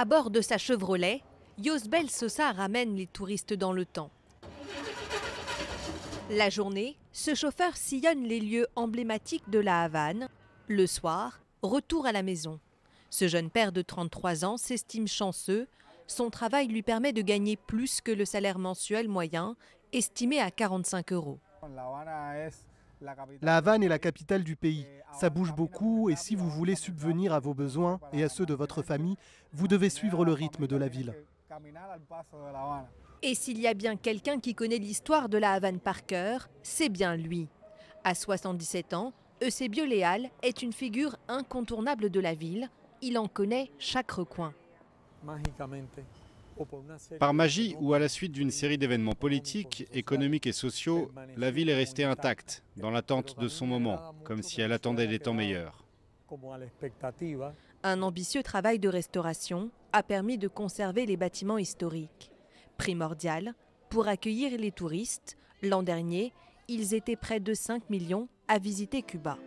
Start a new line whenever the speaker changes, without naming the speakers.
À bord de sa Chevrolet, Yosbel Sosa ramène les touristes dans le temps. La journée, ce chauffeur sillonne les lieux emblématiques de la Havane. Le soir, retour à la maison. Ce jeune père de 33 ans s'estime chanceux. Son travail lui permet de gagner plus que le salaire mensuel moyen, estimé à 45 euros. La Havane est la capitale
du pays. Ça bouge beaucoup et si vous voulez subvenir à vos besoins et à ceux de votre famille, vous devez suivre le rythme de la ville.
Et s'il y a bien quelqu'un qui connaît l'histoire de la Havane par cœur, c'est bien lui. À 77 ans, Eusebio Léal est une figure incontournable de la ville. Il en connaît chaque
recoin. Par magie
ou à la suite d'une série d'événements politiques, économiques et sociaux, la ville est restée intacte, dans l'attente de son moment, comme si elle attendait des temps meilleurs.
Un ambitieux travail de restauration a permis de conserver les bâtiments historiques. Primordial pour accueillir les touristes, l'an dernier, ils étaient près de 5 millions à visiter Cuba.